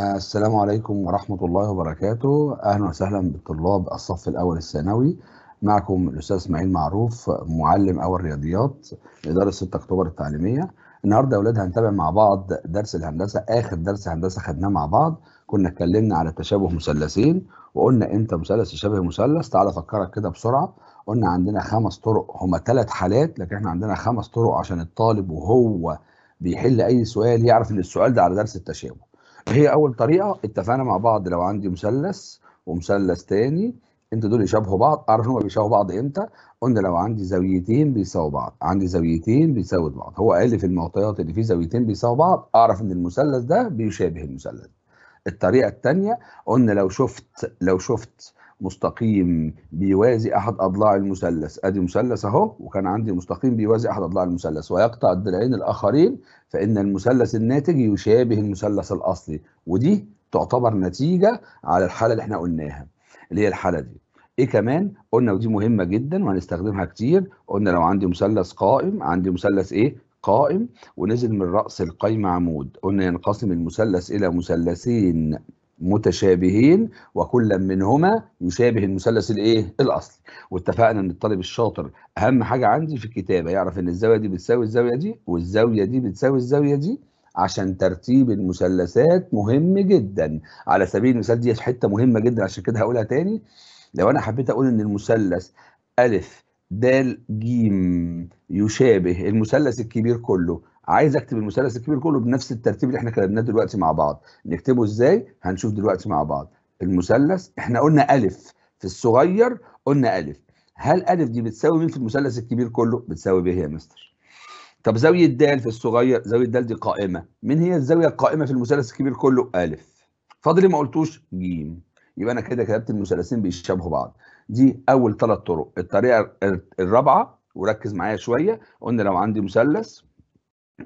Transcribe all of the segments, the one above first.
السلام عليكم ورحمة الله وبركاته أهلا وسهلا بالطلاب الصف الأول الثانوي معكم الأستاذ إسماعيل معروف معلم أول رياضيات اداره 6 أكتوبر التعليمية النهاردة يا أولاد هنتابع مع بعض درس الهندسة آخر درس هندسة خدناه مع بعض كنا اتكلمنا على تشابه مثلثين وقلنا إمتى مثلث يشابه مثلث تعالى أفكرك كده بسرعة قلنا عندنا خمس طرق هما ثلاث حالات لكن إحنا عندنا خمس طرق عشان الطالب وهو بيحل أي سؤال يعرف إن السؤال ده على درس التشابه هي اول طريقه اتفقنا مع بعض لو عندي مثلث ومثلث تاني انتوا دول يشابهوا بعض اعرف هما بيشابهوا بعض امتى قلنا لو عندي زاويتين بيساووا بعض عندي زاويتين بيساووا بعض هو قال لي في المعطيات اللي في زاويتين بيساووا بعض اعرف ان المثلث ده بيشابه المثلث الطريقه الثانيه قلنا لو شفت لو شفت مستقيم بيوازي احد اضلاع المثلث ادي مثلث اهو وكان عندي مستقيم بيوازي احد اضلاع المثلث ويقطع الضلعين الاخرين فان المثلث الناتج يشابه المثلث الاصلي ودي تعتبر نتيجه على الحاله اللي احنا قلناها اللي هي الحاله دي ايه كمان قلنا ودي مهمه جدا وهنستخدمها كتير قلنا لو عندي مثلث قائم عندي مثلث ايه قائم ونزل من راس القايمه عمود قلنا ينقسم المثلث الى مثلثين متشابهين وكلا منهما يشابه المثلث الايه الاصلي واتفقنا ان الطالب الشاطر اهم حاجه عندي في الكتابه يعرف ان الزاويه دي بتساوي الزاويه دي والزاويه دي بتساوي الزاويه دي عشان ترتيب المثلثات مهم جدا على سبيل المثال دي حته مهمه جدا عشان كده هقولها تاني لو انا حبيت اقول ان المثلث ا د ج يشابه المثلث الكبير كله عايز اكتب المثلث الكبير كله بنفس الترتيب اللي احنا كتبناه دلوقتي مع بعض نكتبه ازاي هنشوف دلوقتي مع بعض المثلث احنا قلنا الف في الصغير قلنا الف هل الف دي بتساوي مين في المثلث الكبير كله بتساوي ب هي يا مستر طب زاويه د في الصغير زاويه د دي قائمه مين هي الزاويه القائمه في المثلث الكبير كله الف فاضل ما قلتوش ج يبقى انا كده كتبت المثلثين بيشبهوا بعض دي اول ثلاث طرق الطريقه الرابعه وركز معايا شويه قلنا لو عندي مثلث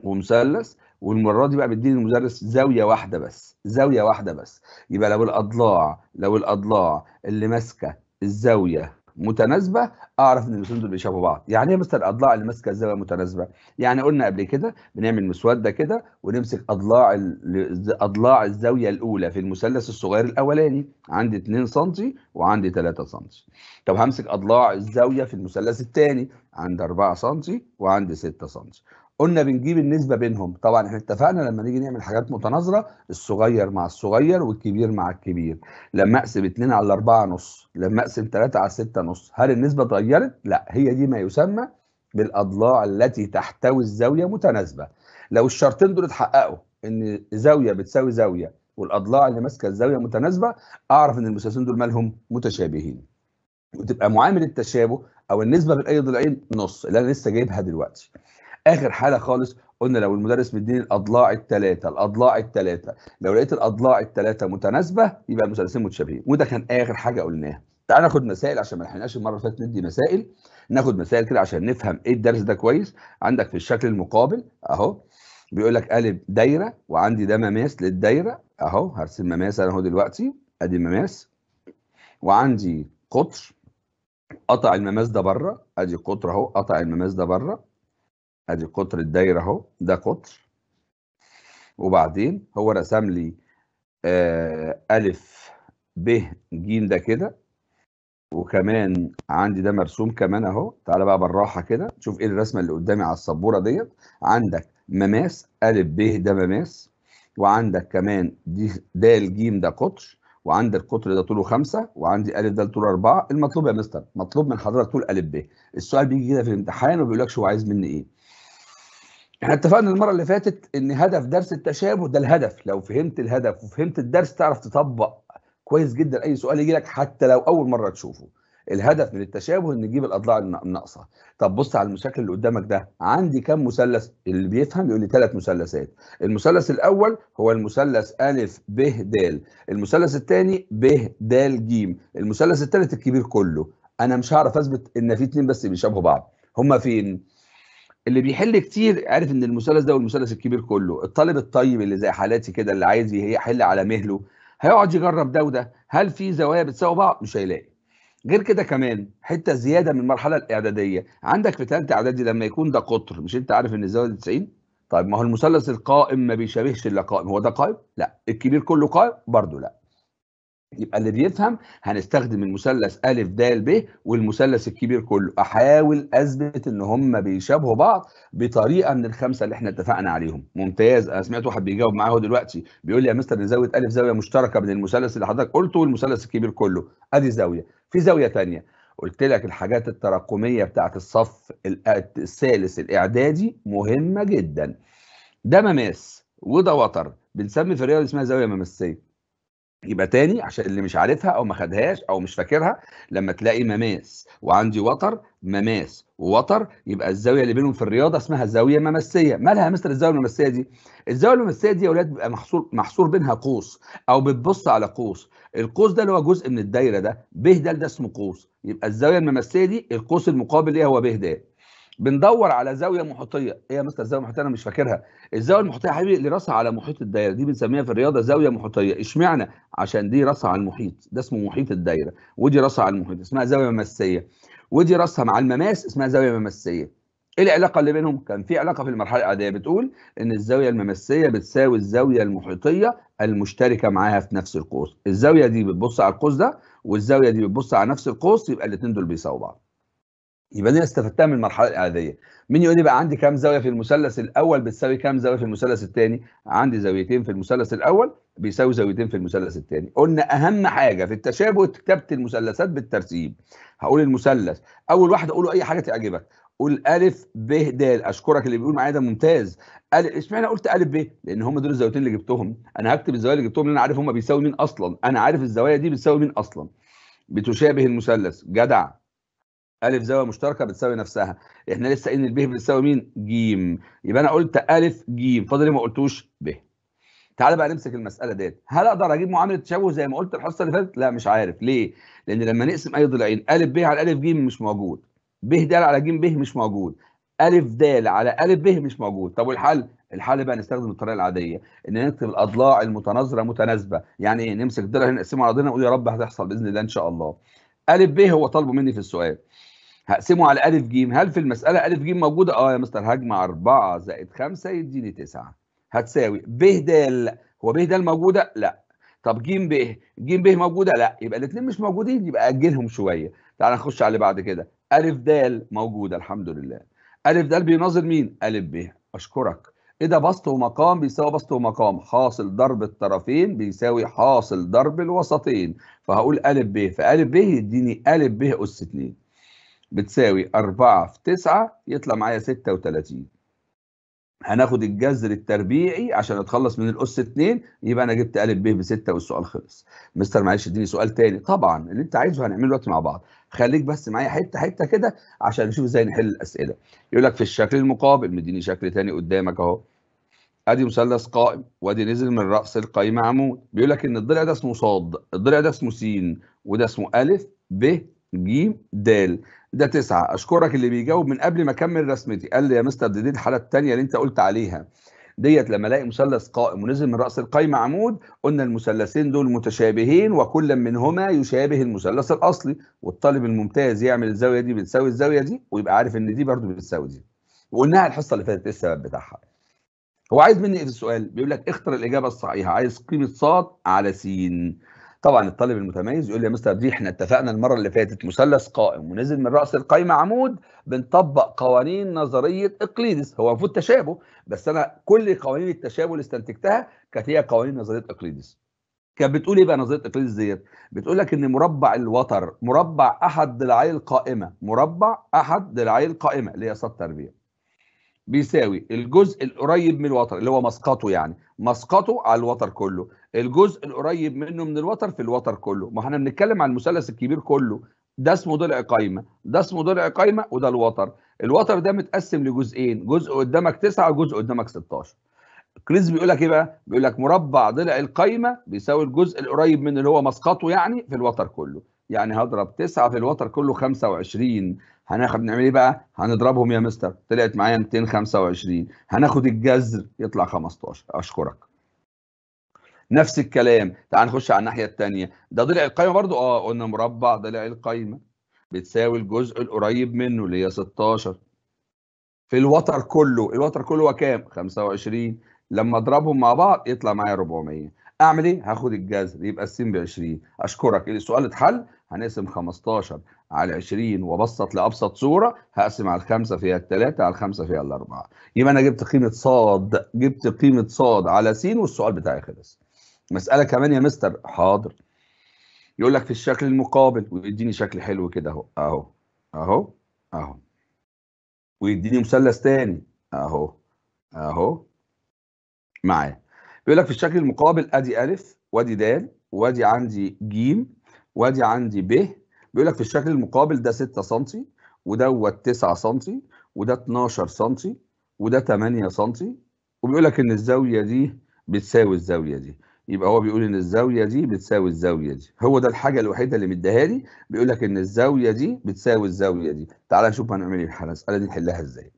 ومثلث والمره دي بقى بتديني المدرس زاويه واحده بس زاويه واحده بس يبقى لو الاضلاع لو الاضلاع اللي ماسكه الزاويه متناسبه اعرف ان الاثنين دول بيشابهوا بعض يعني ايه مثلا الاضلاع اللي ماسكه الزاويه متناسبه يعني قلنا قبل كده بنعمل مسوده كده ونمسك اضلاع ال... اضلاع الزاويه الاولى في المثلث الصغير الاولاني عندي 2 سم وعندي 3 سم طب همسك اضلاع الزاويه في المثلث الثاني عندي 4 سم وعندي 6 سم قلنا بنجيب النسبه بينهم طبعا احنا اتفقنا لما نيجي نعمل حاجات متناظره الصغير مع الصغير والكبير مع الكبير لما اقسم 2 على 4 نص لما اقسم 3 على 6 نص هل النسبه اتغيرت لا هي دي ما يسمى بالاضلاع التي تحتوي الزاويه متناسبه لو الشرطين دول اتحققوا ان زاويه بتساوي زاويه والاضلاع اللي ماسكه الزاويه متناسبه اعرف ان المسلسلين دول مالهم متشابهين وتبقى معامل التشابه او النسبه بين اي ضلعين نص اللي انا لسه جايبها دلوقتي اخر حاله خالص قلنا لو المدرس مديني الاضلاع الثلاثه الاضلاع الثلاثه لو لقيت الاضلاع الثلاثه متناسبه يبقى المثلثين متشابهين وده كان اخر حاجه قلناها تعال ناخد مسائل عشان ما لحقناش المره اللي فاتت ندي مسائل ناخد مسائل كده عشان نفهم ايه الدرس ده كويس عندك في الشكل المقابل اهو بيقول لك قالب دايره وعندي ده مماس للدايره اهو هرسم مماس انا اهو دلوقتي ادي مماس وعندي قطر قطع المماس ده بره ادي قطر اهو قطع المماس ده بره ادي قطر الدايره اهو ده قطر وبعدين هو رسم لي آه الف ب ج ده كده وكمان عندي ده مرسوم كمان اهو تعالى بقى بالراحه كده شوف ايه الرسمه اللي قدامي على السبوره ديت عندك مماس ا ب ده مماس وعندك كمان دي د ج ده قطر وعندك القطر ده طوله خمسة وعندي ألف ده طوله أربعة المطلوب يا مستر مطلوب من حضرتك طول ألف ب السؤال بيجي كده في الامتحان وما بيقولكش هو عايز مني إيه احنا اتفقنا المره اللي فاتت ان هدف درس التشابه ده الهدف لو فهمت الهدف وفهمت الدرس تعرف تطبق كويس جدا اي سؤال يجي لك حتى لو اول مره تشوفه الهدف من التشابه ان نجيب الاضلاع الناقصه طب بص على المشكل اللي قدامك ده عندي كام مثلث اللي بيفهم يقول لي ثلاث مثلثات المثلث الاول هو المثلث ا ب د المثلث الثاني ب د ج المثلث الثالث الكبير كله انا مش هعرف اثبت ان في اثنين بس بيشابهوا بعض هما فين اللي بيحل كتير عارف ان المثلث ده والمثلث الكبير كله الطالب الطيب اللي زي حالاتي كده اللي عايز يحل على مهله هيقعد يجرب ده وده هل في زوايا بتساوي بعض مش هيلاقي غير كده كمان حته زياده من المرحله الاعداديه عندك في ثالثه اعدادي لما يكون ده قطر مش انت عارف ان الزاويه دي 90 طيب ما هو المثلث القائم ما بيشابهش الا قائم هو ده قائم لا الكبير كله قائم برضه لا يبقى اللي بيفهم هنستخدم المثلث أ د ب والمثلث الكبير كله احاول اثبت ان هم بيشابهوا بعض بطريقه من الخمسه اللي احنا اتفقنا عليهم ممتاز انا سمعت واحد بيجاوب معايا اهو دلوقتي بيقول لي يا مستر زاويه ألف زاويه مشتركه بين المثلث اللي حضرتك قلته والمثلث الكبير كله ادي زاويه في زاويه ثانيه قلت لك الحاجات التراكميه بتاعت الصف الثالث الاعدادي مهمه جدا ده مماس وده وتر بنسمي في الرياضه اسمها زاويه مماسيه يبقى تاني عشان اللي مش عارفها او ما خدهاش او مش فاكرها لما تلاقي مماس وعندي وتر مماس ووتر يبقى الزاويه اللي بينهم في الرياضه اسمها زاويه ممسيه مالها يا مستر الزاويه الممسيه دي الزاويه الممسيه دي يا اولاد بيبقى محصور محصور بينها قوس او بتبص على قوس القوس ده اللي هو جزء من الدايره ده ب د ده اسمه قوس يبقى الزاويه الممسيه دي القوس المقابل ليها هو ب د بندور على زاويه محيطيه ايه يا مستر زاويه محيطيه انا مش فاكرها الزاويه المحيطيه يا حبيبي اللي راسها على محيط الدايره دي بنسميها في الرياضه زاويه محيطيه اشمعنى عشان دي راسها على المحيط ده اسمه محيط الدايره ودي راسها على المحيط اسمها زاويه مماسيه ودي راسها مع المماس اسمها زاويه مماسيه ايه العلاقه اللي بينهم كان في علاقه في المرحله العاديه بتقول ان الزاويه الممسيه بتساوي الزاويه المحيطيه المشتركه معاها في نفس القوس الزاويه دي بتبص على القوس ده والزاويه دي بتبص على نفس القوس يبقى الاثنين دول بيساووا بعض يبقى دي انا استفدتها من المرحله الاعداديه مين يقول لي بقى عندي كام زاويه في المثلث الاول بتساوي كام زاويه في المثلث الثاني عندي زاويتين في المثلث الاول بيساوي زاويتين في المثلث الثاني قلنا اهم حاجه في التشابه كتابه المثلثات بالترتيب هقول المثلث اول واحد اقوله اي حاجه تعجبك قول الف ب د اشكرك اللي بيقول معايا ده ممتاز اشمعنى قلت الف ب لان هم دول الزاويتين اللي جبتهم انا هكتب الزوايا اللي جبتهم لان انا عارف هم بيساوي مين اصلا انا عارف الزوايا دي بتساوي مين اصلا بتشابه المثلث جدع الف زاويه مشتركه بتساوي نفسها احنا لسه ان ب بتساوي مين ج يبقى انا قلت الف ج فاضل ما قلتوش ب تعال بقى نمسك المساله ديت هل اقدر اجيب معامله تشابه زي ما قلت الحصه اللي فاتت لا مش عارف ليه لان لما نقسم اي ضلعين الف ب على الف ج مش موجود ب د على ج ب مش موجود الف د على الف ب مش موجود طب والحل الحل بقى نستخدم الطريقه العاديه ان نكتب الاضلاع المتناظره متناسبه يعني ايه نمسك ضلع نقسمه على ضلعين نقول يا رب هتحصل باذن الله ان شاء الله ا ب هو طالبه مني في السؤال هقسمه على ألف جيم هل في المسألة ألف جيم موجودة؟ أه يا مستر هجمع 4 زائد 5 يديني 9 هتساوي ب د هو ب د موجودة؟ لا طب جيم ب جيم ب موجودة؟ لا يبقى الاثنين مش موجودين يبقى أجلهم شوية تعال نخش على اللي بعد كده ألف د موجودة الحمد لله ألف د بيناظر مين؟ ألف ب أشكرك ايه ده بسط ومقام بيساوي بسط ومقام حاصل ضرب الطرفين بيساوي حاصل ضرب الوسطين فهقول أ ب فأ ب يديني أ ب أس 2 بتساوي 4 في 9 يطلع معايا 36 هناخد الجذر التربيعي عشان اتخلص من الاس 2 يبقى انا جبت ا ب ب 6 والسؤال خلص مستر معلش اديني سؤال تاني طبعا اللي انت عايزه هنعمله دلوقتي مع بعض خليك بس معايا حته حته كده عشان نشوف ازاي نحل الاسئله يقول لك في الشكل المقابل مديني شكل تاني قدامك اهو ادي مثلث قائم وادي نزل من راس القايمه عمود بيقول لك ان الضلع ده اسمه صاد الضلع ده اسمه س وده اسمه ا ب ج د ده تسعة اشكرك اللي بيجاوب من قبل ما اكمل رسمتي قال لي يا مستر دي, دي الحاله الثانيه اللي انت قلت عليها ديت لما الاقي مثلث قائم ونزل من راس القايمه عمود قلنا المثلثين دول متشابهين وكل منهما يشابه المثلث الاصلي والطالب الممتاز يعمل الزاويه دي بتساوي الزاويه دي ويبقى عارف ان دي برده بتساوي دي وقلناها الحصه اللي فاتت إيه السبب بتاعها هو عايز مني ايه في السؤال بيقول لك اختر الاجابه الصحيحه عايز قيمه ص على س طبعا الطالب المتميز يقول لي يا مستر دي احنا اتفقنا المره اللي فاتت مثلث قائم ونزل من راس القايمه عمود بنطبق قوانين نظريه اقليدس هو المفروض تشابه بس انا كل قوانين التشابه اللي استنتجتها كانت هي قوانين نظريه اقليدس كانت بتقول ايه بقى نظريه اقليدس ديت بتقول لك ان مربع الوتر مربع احد ضلعي القائمه مربع احد ضلعي القائمه اللي هي سطر تربيع بيساوي الجزء القريب من الوتر اللي هو مسقطه يعني مسقطه على الوتر كله الجزء القريب منه من الوتر في الوتر كله ما احنا بنتكلم عن المثلث الكبير كله ده اسمه ضلع قايمه ده اسمه ضلع قايمه وده الوتر الوتر ده متقسم لجزئين جزء قدامك 9 وجزء قدامك 16 كريز بيقول لك ايه بقى بيقول لك مربع ضلع القايمه بيساوي الجزء القريب من اللي هو مسقطه يعني في الوتر كله يعني هضرب 9 في الوتر كله 25 هناخد نعمل ايه بقى؟ هنضربهم يا مستر طلعت معايا 225 هناخد الجذر يطلع 15 اشكرك. نفس الكلام تعال نخش على الناحيه الثانيه ده ضلع القايمه برضو اه قلنا مربع ضلع القايمه بتساوي الجزء القريب منه اللي هي 16 في الوتر كله الوتر كله هو كام 25 لما اضربهم مع بعض يطلع معايا 400 اعمل ايه هاخد الجذر يبقى السين ب 20 اشكرك السؤال اتحل هنقسم 15 على 20 وابسط لابسط صوره هقسم على الخمسه فيها الثلاثه على الخمسه فيها الاربعه يبقى انا جبت قيمه صاد جبت قيمه صاد على س والسؤال بتاعي خلص مساله كمان يا مستر حاضر يقول لك في الشكل المقابل ويديني شكل حلو كده اهو اهو اهو اهو ويديني مثلث ثاني اهو اهو معايا بيقول لك في الشكل المقابل ادي الف وادي د وادي عندي ج وادي عندي ب بيقول لك في الشكل المقابل ده 6 سم ودوت 9 سم وده 12 سم وده 8 سم وبيقول لك ان الزاويه دي بتساوي الزاويه دي يبقى هو بيقول ان الزاويه دي بتساوي الزاويه دي هو ده الحاجه الوحيده اللي مديها لي بيقول لك ان الزاويه دي بتساوي الزاويه دي تعالى نشوف هنعمل ايه في الحاله الاسئله دي نحلها ازاي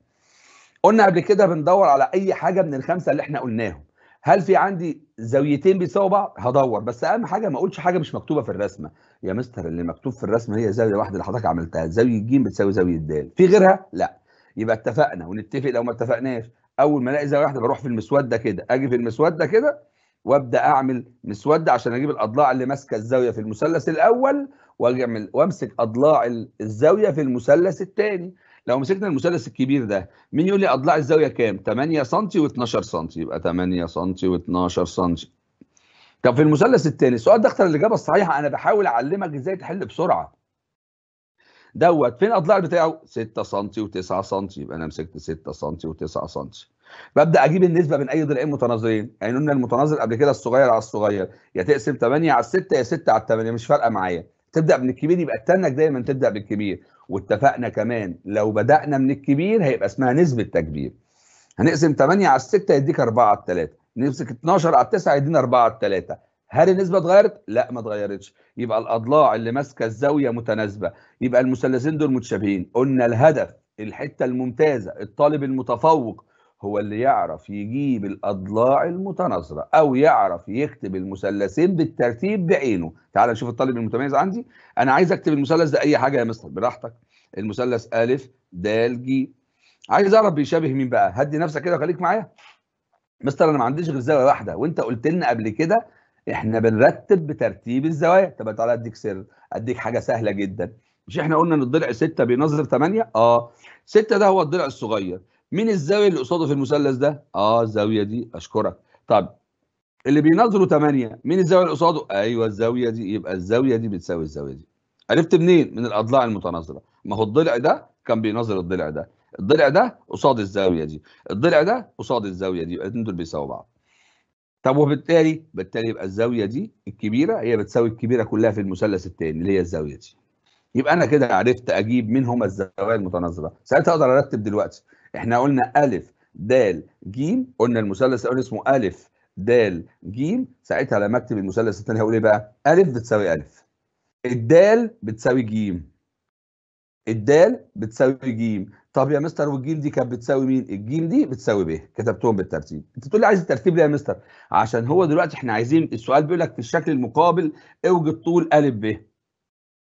قلنا قبل كده بندور على اي حاجه من الخمسه اللي احنا قلناهم هل في عندي زاويتين بيساووا بعض هدور بس اهم حاجه ما اقولش حاجه مش مكتوبه في الرسمه يا مستر اللي مكتوب في الرسمه هي زاويه واحده اللي حضرتك عملتها زاويه ج بتساوي زاويه د في غيرها لا يبقى اتفقنا ونتفق لو ما اتفقناش اول ما الاقي زاويه واحده بروح في المسوده كده اجي في المسوده كده وابدا اعمل مسوده عشان اجيب الاضلاع اللي ماسكه الزاويه في المثلث الاول واجي اعمل وامسك اضلاع الزاويه في المثلث الثاني لو مسكنا المثلث الكبير ده مين يقول لي اضلاع الزاويه كام 8 سم و12 سم يبقى 8 سم و12 سم طب في المثلث الثاني السؤال ده اختار الاجابه الصحيحه انا بحاول اعلمك ازاي تحل بسرعه دوت فين اضلاع بتاعه 6 سم و9 سم يبقى انا مسكت 6 سم و9 سم ببدا اجيب النسبه بين اي ضلعين متناظرين يعني قلنا المتناظر قبل كده الصغير على الصغير يا تقسم 8 على 6 يا 6 على 8 مش فارقه معايا تبدا من الكبير يبقى استنك دايما تبدا بالكبير واتفقنا كمان لو بدأنا من الكبير هيبقى اسمها نسبة تكبير هنقسم 8 على 6 يديك 4 على 3 نمسك 12 على 9 يدينا 4 على 3 هل النسبة اتغيرت؟ لا ما اتغيرتش يبقى الأضلاع اللي ماسكة الزاوية متناسبة يبقى المثلثين دول متشابهين قلنا الهدف الحتة الممتازة الطالب المتفوق هو اللي يعرف يجيب الأضلاع المتناظرة أو يعرف يكتب المثلثين بالترتيب بعينه تعال نشوف الطالب المتميز عندي أنا عايز أكتب المثلث ده أي حاجة يا مستر براحتك المثلث أ د ج عايز أعرف بيشابه مين بقى هدي نفسك كده وخليك معايا مستر أنا ما عنديش غير زاوية واحدة وأنت قلت لنا قبل كده إحنا بنرتب بترتيب الزوايا طب تعالى أديك سر أديك حاجة سهلة جدا مش إحنا قلنا إن الضلع 6 بينظر 8 آه 6 ده هو الضلع الصغير مين الزاويه اللي قصاده في المثلث ده اه الزاويه دي اشكرك طب اللي بيناظره 8 مين الزاويه اللي قصاده ايوه الزاويه دي يبقى الزاويه دي بتساوي الزاويه دي عرفت منين من الاضلاع المتناظره ما هو الضلع ده كان بيناظر الضلع ده الضلع ده قصاد الزاويه دي الضلع ده قصاد الزاويه دي الاثنين دول بيساووا بعض طب وبالتالي بالتالي يبقى الزاويه دي الكبيره هي بتساوي الكبيره كلها في المثلث الثاني اللي هي الزاويه دي يبقى انا كده عرفت اجيب مين هما الزوايا المتناظره ساعتها اقدر ارتب دلوقتي احنا قلنا الف د ج قلنا المثلث الاول اسمه الف د ج ساعتها لما اكتب المثلث الثاني هقول ايه بقى؟ الف بتساوي الف الدال بتساوي ج الدال بتساوي ج طب يا مستر والجيم دي كانت بتساوي مين؟ الجيم دي بتساوي ب كتبتهم بالترتيب انت بتقول لي عايز الترتيب ليه يا مستر؟ عشان هو دلوقتي احنا عايزين السؤال بيقول لك في الشكل المقابل اوجد طول ا ب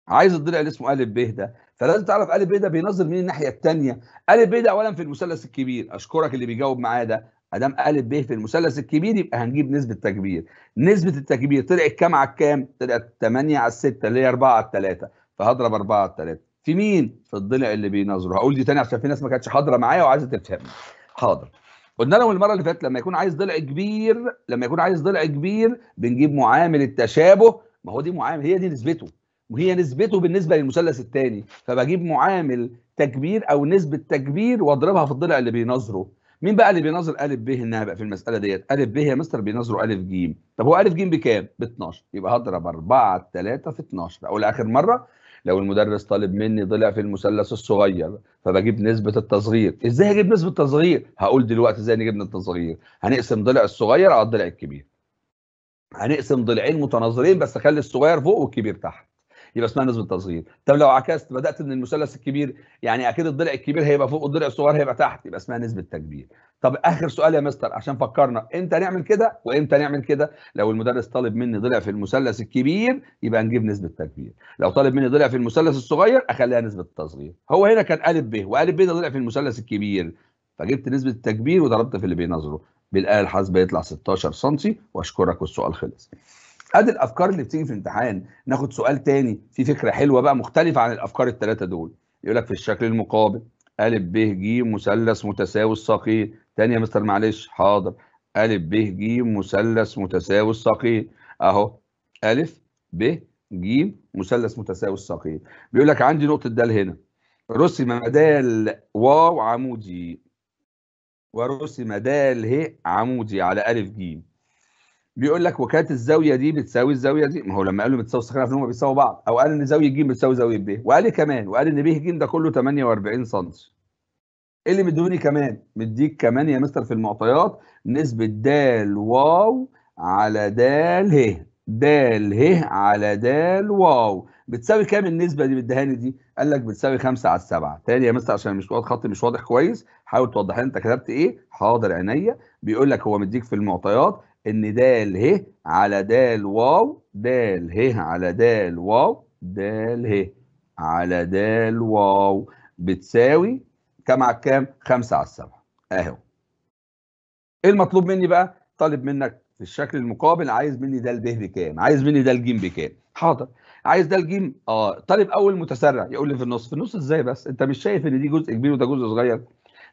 عايز الضلع اللي اسمه ا ب ده فلازم تعرف الف ب ده بينظر مين الناحيه الثانيه الف ب ده اولا في المثلث الكبير اشكرك اللي بيجاوب معايا ده ادام الف ب في المثلث الكبير يبقى هنجيب نسبه تكبير نسبه التكبير طلعت كام على الكام طلعت 8 على 6 اللي هي 4 على 3 فهضرب 4 على 3 في مين في الضلع اللي بينظره هقول دي تاني عشان في ناس ما كانتش حاضره معايا وعايزه تفهمني حاضر قلنا لهم المره اللي فاتت لما يكون عايز ضلع كبير لما يكون عايز ضلع كبير بنجيب معامل التشابه ما هو دي معامل هي دي نسبته وهي نسبته بالنسبه للمثلث الثاني فبجيب معامل تكبير او نسبه تكبير واضربها في الضلع اللي بيناظره مين بقى اللي بيناظر ا ب هنا بقى في المساله ديت ا ب يا مستر بيناظره ا ج طب هو ا ج بكام ب 12 يبقى هضرب 4 3 في 12 اقول اخر مره لو المدرس طالب مني ضلع في المثلث الصغير فبجيب نسبه التصغير ازاي هجيب نسبه التصغير هقول دلوقتي ازاي نجيب التصغير هنقسم ضلع الصغير على الضلع الكبير هنقسم ضلعين متناظرين بس اخلي الصغير فوق والكبير تحت يبقى اسمها نسبه تصغير طب لو عكست بدات من المثلث الكبير يعني اكيد الضلع الكبير هيبقى فوق والضلع الصغير هيبقى تحت يبقى اسمها نسبه تكبير طب اخر سؤال يا مستر عشان فكرنا امتى نعمل كده وامتى نعمل كده لو المدرس طالب مني ضلع في المثلث الكبير يبقى نجيب نسبه تكبير لو طالب مني ضلع في المثلث الصغير اخليها نسبه تصغير هو هنا كان ا ب ا ب ده ضلع في المثلث الكبير فجبت نسبه التكبير وضربت في اللي بينظره بالاله الحاسبه يطلع 16 سم واشكرك والسؤال خلص ادي الافكار اللي بتيجي في الامتحان ناخد سؤال تاني في فكره حلوه بقى مختلفه عن الافكار الثلاثه دول يقول لك في الشكل المقابل ا ب ج مثلث متساوي الساقين تاني يا مستر معلش حاضر ا ب ج مثلث متساوي الساقين اهو ا ب ج مثلث متساوي الساقين بيقول لك عندي نقطه د هنا رسم مدال واو عمودي ورسم دال ه عمودي على ا ج بيقول لك وكانت الزاويه دي بتساوي الزاويه دي ما هو لما قالوا بتساوي السخانه عارفين هم بيساووا بعض او قال ان زاويه ج بتساوي زاويه ب وقال لي كمان وقال ان ب ج ده كله 48 سم ايه اللي مدوني كمان مديك كمان يا مستر في المعطيات نسبه د واو على د ه د ه على د واو بتساوي كام النسبه دي بالدهاني دي قال لك بتساوي 5 على 7 تاني يا مستر عشان مش واضح خطي مش واضح كويس حاول توضح انت كتبت ايه حاضر عينيا بيقول لك هو مديك في المعطيات ان دال ه على دال واو دال ه على دال واو دال ه على دال واو بتساوي كام على كام؟ 5 على 7 اهو. ايه المطلوب مني بقى؟ طالب منك في الشكل المقابل عايز مني ده ب بكام؟ عايز مني ده ج بكام؟ حاضر. عايز ده ج اه طالب اول متسرع يقول لي في النص، في النص ازاي بس؟ انت مش شايف ان دي جزء كبير وده جزء صغير؟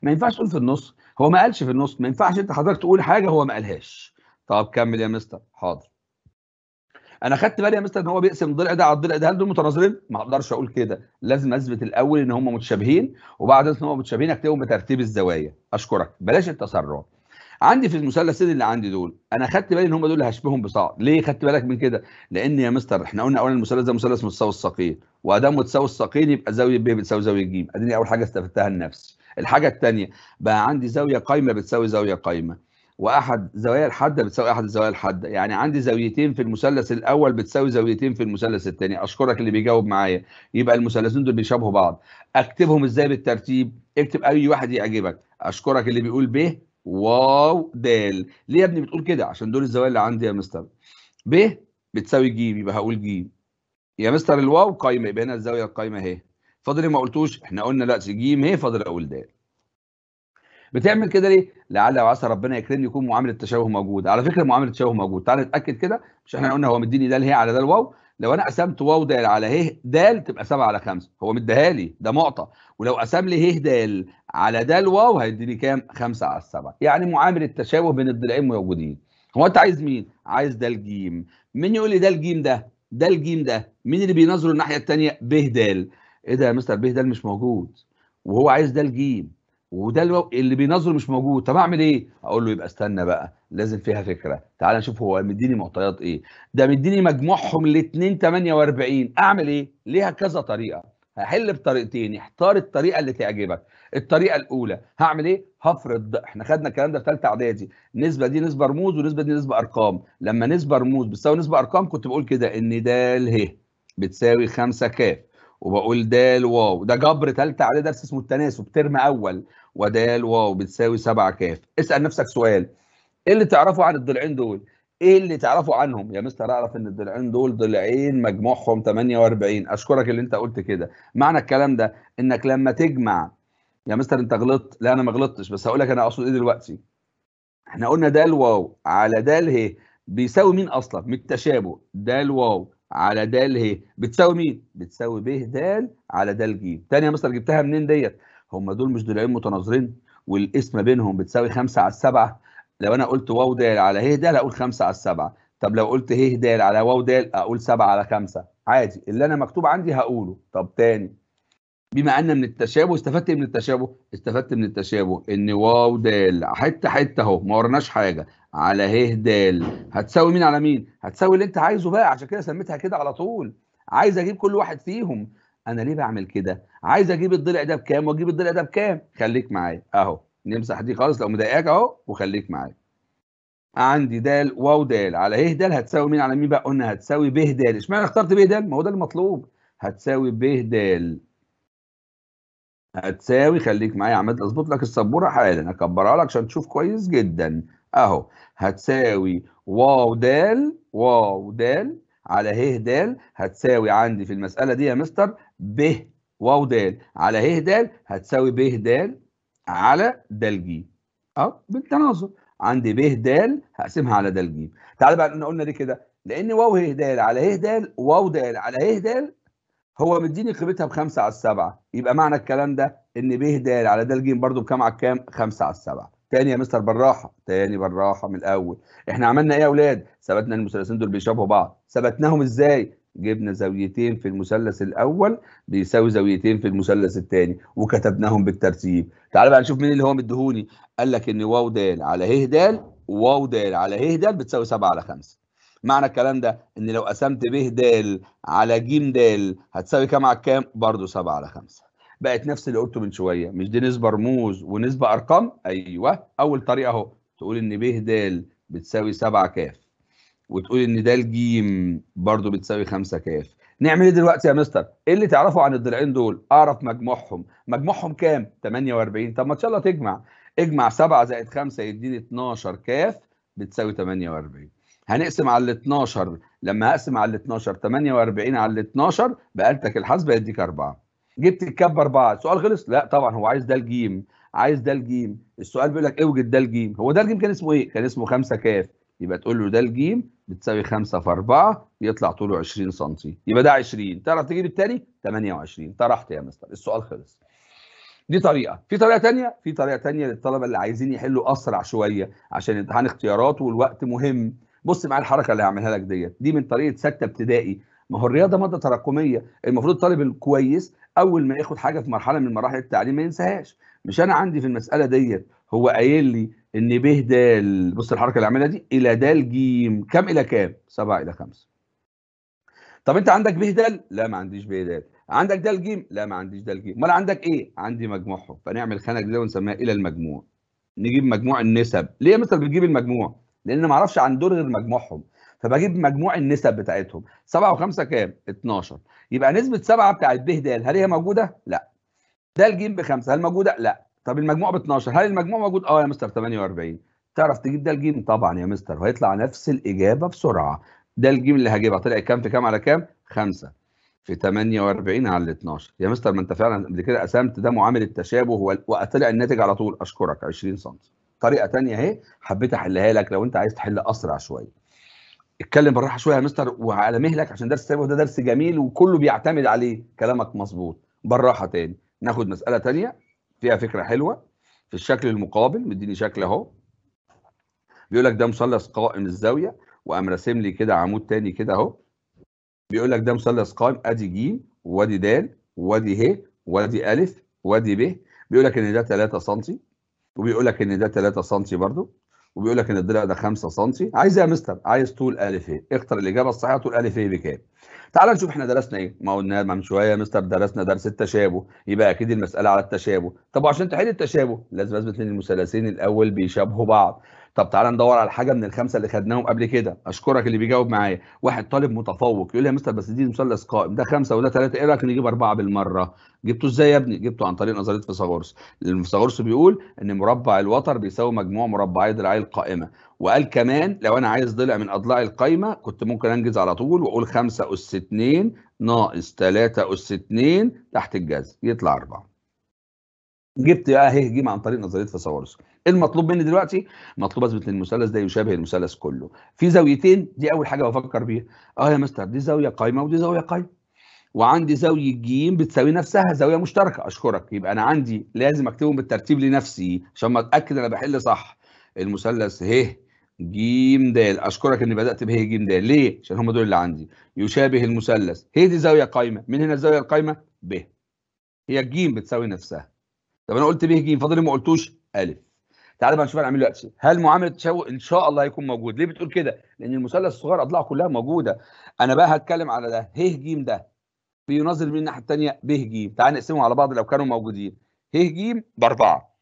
ما ينفعش تقول في النص، هو ما قالش في النص، ما ينفعش انت حضرتك تقول حاجه هو ما قالهاش. طب كمل يا مستر حاضر انا خدت بالي يا مستر ان هو بيقسم الضلع ده على الضلع ده هل دول متناظرين ما اقدرش اقول كده لازم اثبت الاول ان هم متشابهين وبعد ان هم متشابهين اكتبهم بترتيب الزوايا اشكرك بلاش التسرع عندي في المثلثين اللي عندي دول انا خدت بالي ان هم دول اللي هشبههم بصعب ليه خدت بالك من كده لان يا مستر احنا قلنا اولا المثلث ده مثلث متساوي الساقين وادام متساوي الساقين يبقى زاويه ب بتساوي زاويه ج اديني اول حاجه استفدتها لنفسي الحاجه الثانيه بقى عندي زاويه قايمه بتساوي زاويه قايمه واحد زوايا الحاده بتساوي احد الزوايا الحاده يعني عندي زاويتين في المثلث الاول بتساوي زاويتين في المثلث الثاني اشكرك اللي بيجاوب معايا يبقى المثلثين دول بيشابهوا بعض اكتبهم ازاي بالترتيب اكتب اي واحد يعجبك اشكرك اللي بيقول ب واو دال ليه يا ابني بتقول كده عشان دول الزوايا اللي عندي يا مستر ب بتساوي ج يبقى هقول ج يا مستر الواو قايمه يبقى هنا الزاويه القايمه اهي فاضل ما قلتوش احنا قلنا لا ج اهي فاضل اقول دال بتعمل كده ليه؟ لعل وعسى ربنا يكرمني يكون معامل التشابه موجود، على فكره معامل التشابه موجود، تعالى نتاكد كده مش احنا قلنا هو مديني دال هي على دال واو، لو انا قسمت واو دال على ه دال تبقى 7 على 5 هو مديها لي ده معطى ولو قسم لي ه دال على دال واو هيديني كام 5 على 7 يعني معامل التشابه بين الضلعين موجودين هو انت عايز مين عايز دال جيم مين يقول لي دال جيم ده دال جيم ده مين اللي بينظره الناحيه الثانيه ب دال ايه ده يا مستر ب دال مش موجود وهو عايز دال جيم وده اللي بينظر مش موجود طب اعمل ايه اقول له يبقى استنى بقى لازم فيها فكره تعال نشوف هو مديني معطيات ايه ده مديني مجموعهم الاثنين 48 اعمل ايه ليها كذا طريقه هحل بطريقتين اختار الطريقه اللي تعجبك الطريقه الاولى هعمل ايه هفرض احنا خدنا الكلام ده في ثالثه اعدادي النسبه دي نسبه رموز ونسبه دي نسبه ارقام لما نسبه رموز بتساوي نسبه ارقام كنت بقول كده ان د ه بتساوي 5 ك وبقول د واو ده جبر ثالثه على درس اسمه التناسب ترم اول ود واو بتساوي 7 ك اسال نفسك سؤال ايه اللي تعرفه عن الضلعين دول ايه اللي تعرفه عنهم يا مستر اعرف ان الضلعين دول ضلعين مجموعهم 48 اشكرك اللي انت قلت كده معنى الكلام ده انك لما تجمع يا مستر انت غلطت لا انا ما غلطتش بس هقول لك انا اقصد ايه دلوقتي احنا قلنا د واو على د ه بيساوي مين اصلا من التشابه د واو على د ه ايه؟ بتساوي مين؟ بتساوي ب د على د ج تاني يا مستر جبتها منين ديت؟ هم دول مش ضلعين متناظرين والاسم بينهم بتساوي 5 على 7 لو انا قلت واو د على ه ايه د هقول 5 على 7 طب لو قلت ه ايه د على واو د اقول 7 على 5 عادي اللي انا مكتوب عندي هقوله طب تاني بما ان من التشابه استفدت إيه من التشابه استفدت من التشابه ان واو دال حته حته اهو ما ورناش حاجه على ه دال هتساوي مين على مين هتساوي اللي انت عايزه بقى عشان كده سميتها كده على طول عايز اجيب كل واحد فيهم انا ليه بعمل كده عايز اجيب الضلع ده بكام واجيب الضلع ده بكام خليك معايا اهو نمسح دي خالص لو مضايقاك اهو وخليك معايا عندي دال واو دال على ه دال هتساوي مين على مين بقى قلنا هتساوي ب دال اشمعنى اخترت ب دال ما هو ده المطلوب هتساوي ب دال هتساوي خليك معايا عمال اظبط لك السبوره حالا اكبرها لك عشان تشوف كويس جدا اهو هتساوي واو دال واو دال على ه دال هتساوي عندي في المساله دي يا مستر ب واو دال على ه دال هتساوي ب دال على دال ج اه بالتناظر عندي ب دال هقسمها على دال ج تعالى بقى قلنا ليه كده لان واو ه دال على ه دال واو دال على ه دال هو مديني قيمتها بخمسة على السبعة يبقى معنى الكلام ده ان ب دال على د ج برضو بكام على الكام؟ خمسة على السبعة تاني يا مستر بالراحة تاني بالراحة من الأول احنا عملنا ايه يا أولاد؟ ثبتنا المثلثين دول بيشبهوا بعض ثبتناهم ازاي؟ جبنا زاويتين في المثلث الأول بيساوي زاويتين في المثلث الثاني وكتبناهم بالترتيب تعال بقى نشوف مين اللي هو مديهوني قال لك ان واو د على ه د واو د على ه د بتساوي 7 على 5 معنى الكلام ده ان لو قسمت ب د على ج د هتساوي كام على كام برضه 7 على 5 بقت نفس اللي قلته من شويه مش دي نسبه رموز ونسبه ارقام ايوه اول طريقه اهو تقول ان ب د بتساوي 7 ك وتقول ان د ج برضه بتساوي 5 ك. نعمل ايه دلوقتي يا مستر؟ ايه اللي تعرفه عن الضلعين دول؟ اعرف مجموعهم، مجموعهم كام؟ 48، طب ما ان شاء الله تجمع، اجمع 7 زائد 5 يديني 12 كاف بتساوي 48. هنقسم على ال 12 لما هقسم على ال 12 48 على ال 12 بآلتك الحاسبه يديك 4 جبت الكاب 4 السؤال خلص لا طبعا هو عايز ده الجيم عايز ده الجيم السؤال بيقول لك اوجد ده الجيم هو ده الجيم كان اسمه ايه كان اسمه 5 كاف يبقى تقول له ده الجيم بتساوي 5 في 4 يطلع طوله 20 سم يبقى ده 20 تعرف تجيب الثاني 28 طرحت يا مستر السؤال خلص دي طريقه في طريقه ثانيه في طريقه ثانيه للطلبه اللي عايزين يحلوا اسرع شويه عشان امتحان اختيارات والوقت مهم بص معايا الحركه اللي هعملها لك ديت دي من طريقه سته ابتدائي ما هو الرياضه ماده تراكميه المفروض الطالب الكويس اول ما ياخد حاجه في مرحله من مراحل التعليم ما ينساهاش مش انا عندي في المساله ديت هو قايل لي ان ب د بص الحركه اللي عاملها دي الى د ج كام الى كام 7 الى 5 طب انت عندك ب د لا ما عنديش ب د عندك د ج لا ما عنديش د ج امال عندك ايه عندي مجموعهم فنعمل خانه جديده ونسميها الى المجموع نجيب مجموع النسب ليه يا مستر بتجيب المجموع لان ما اعرفش عن دول غير مجموعهم فبجيب مجموع النسب بتاعتهم 7 و5 كام 12 يبقى نسبه 7 بتاعت ب د هل هي موجوده لا ده ج ب 5 هل موجوده لا طب المجموع ب 12 هل المجموع موجود اه يا مستر 48 تعرف تجيب ده ج طبعا يا مستر وهيطلع نفس الاجابه بسرعه ده ج اللي هجيبها طلع كام في كام على كام 5 في 48 على 12 يا مستر ما انت فعلا قبل كده قسمت ده معامل التشابه وطلع الناتج على طول اشكرك 20 سم طريقه ثانيه اهي حبيت احلها لك لو انت عايز تحل اسرع شويه اتكلم بالراحه شويه يا مستر وعلى مهلك عشان درس ده درس جميل وكله بيعتمد عليه كلامك مظبوط بالراحه تاني ناخد مساله تانيه فيها فكره حلوه في الشكل المقابل مديني شكل اهو بيقول لك ده مثلث قائم الزاويه وقام راسم لي كده عمود تاني كده اهو بيقول لك ده مثلث قائم ادي ج وادي د وادي ه وادي ا وادي ب بيقول لك ان ده 3 سم وبيقول لك ان ده 3 سم برضو وبيقول لك ان الضلع ده 5 سم عايز ايه يا مستر عايز طول الف ايه اختر الاجابه الصحيحه طول الف ايه بكام تعال نشوف احنا درسنا ايه ما قلنا من شويه يا مستر درسنا درس التشابه يبقى اكيد المساله على التشابه طب وعشان تحل التشابه لازم اثبت ان المثلثين الاول بيشابهوا بعض طب تعالى ندور على حاجه من الخمسه اللي خدناهم قبل كده اشكرك اللي بيجاوب معايا واحد طالب متفوق يقول لي يا مستر بس دي مثلث قائم ده خمسه وده ثلاثه ايه رايك نجيب اربعه بالمره جبته ازاي يا ابني جبته عن طريق نظريه فيثاغورس فيثاغورس بيقول ان مربع الوتر بيساوي مجموع مربعي ضلعي القائمه وقال كمان لو انا عايز ضلع من اضلاع القايمه كنت ممكن انجز على طول واقول 5 اس 2 ناقص 3 اس 2 تحت الجذر يطلع 4 جبت اهي جيم عن طريق نظريه فيثاغورس المطلوب مني دلوقتي مطلوب اثبت ان المثلث ده يشابه المثلث كله في زاويتين دي اول حاجه بفكر بيها اه يا مستر دي زاويه قايمه ودي زاويه قايمه وعندي زاويه ج بتساوي نفسها زاويه مشتركه اشكرك يبقى انا عندي لازم اكتبهم بالترتيب لنفسي عشان ما اتاكد انا بحل صح المثلث ه ج د اشكرك اني بدات به ج د ليه عشان هم دول اللي عندي يشابه المثلث هي دي زاويه قايمه من هنا الزاويه القايمه ب هي الج بتساوي نفسها طب انا قلت ب ج فاضل ما قلتوش الف تعالى بقى نشوف هنعمله اكشن هل معامل تشو ان شاء الله هيكون موجود ليه بتقول كده لان المثلث الصغير اضلاعه كلها موجوده انا بقى هتكلم على ده ه ج ده بيناظر مين الناحيه الثانيه ب ج تعال نقسمهم على بعض لو كانوا موجودين ه ج ب 4